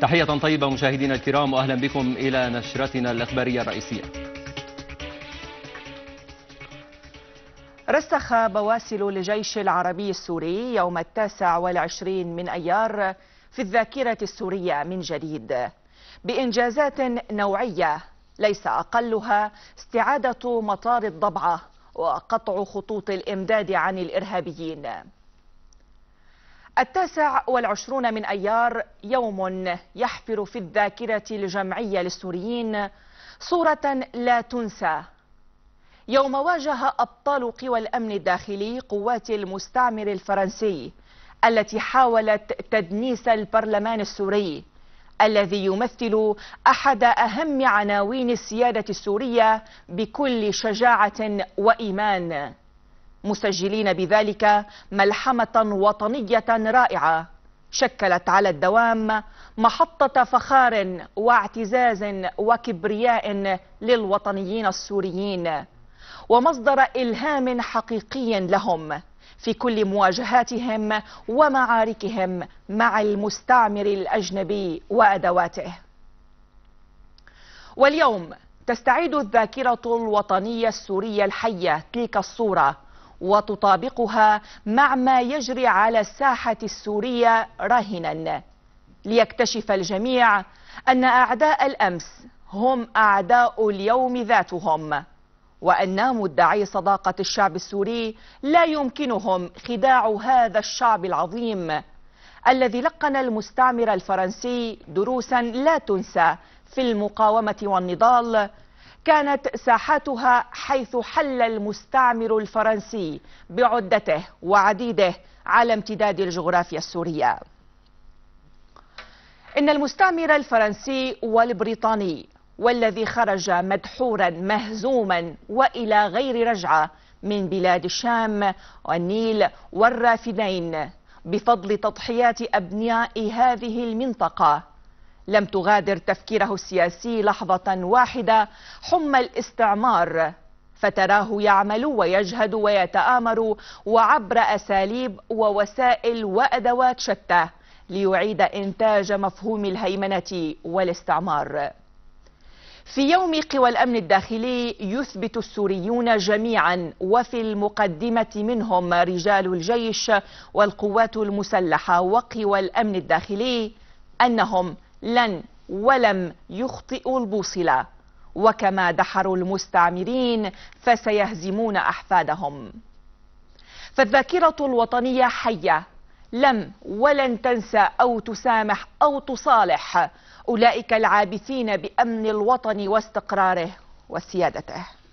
تحية طيبة مشاهدينا الكرام وأهلا بكم إلى نشرتنا الإخبارية الرئيسية رسخ بواسل لجيش العربي السوري يوم التاسع والعشرين من أيار في الذاكرة السورية من جديد بإنجازات نوعية ليس أقلها استعادة مطار الضبعة وقطع خطوط الإمداد عن الإرهابيين التاسع والعشرون من أيار يوم يحفر في الذاكرة الجمعية للسوريين صورة لا تنسى يوم واجه أبطال قوى الأمن الداخلي قوات المستعمر الفرنسي التي حاولت تدنيس البرلمان السوري الذي يمثل أحد أهم عناوين السيادة السورية بكل شجاعة وإيمان مسجلين بذلك ملحمة وطنية رائعة شكلت على الدوام محطة فخار واعتزاز وكبرياء للوطنيين السوريين ومصدر إلهام حقيقي لهم في كل مواجهاتهم ومعاركهم مع المستعمر الأجنبي وأدواته واليوم تستعيد الذاكرة الوطنية السورية الحية تلك الصورة وتطابقها مع ما يجري على الساحة السورية راهنا ليكتشف الجميع أن أعداء الأمس هم أعداء اليوم ذاتهم وأن مدعي صداقة الشعب السوري لا يمكنهم خداع هذا الشعب العظيم الذي لقن المستعمر الفرنسي دروسا لا تنسى في المقاومة والنضال كانت ساحتها حيث حل المستعمر الفرنسي بعدته وعديده على امتداد الجغرافيا السورية إن المستعمر الفرنسي والبريطاني والذي خرج مدحورا مهزوما وإلى غير رجعة من بلاد الشام والنيل والرافدين بفضل تضحيات أبناء هذه المنطقة لم تغادر تفكيره السياسي لحظة واحدة حمى الاستعمار فتراه يعمل ويجهد ويتآمر وعبر أساليب ووسائل وأدوات شتى ليعيد إنتاج مفهوم الهيمنة والاستعمار في يوم قوى الأمن الداخلي يثبت السوريون جميعا وفي المقدمة منهم رجال الجيش والقوات المسلحة وقوى الأمن الداخلي أنهم لن ولم يخطئوا البوصلة وكما دحروا المستعمرين فسيهزمون أحفادهم فالذاكرة الوطنية حية لم ولن تنسى أو تسامح أو تصالح أولئك العابثين بأمن الوطن واستقراره وسيادته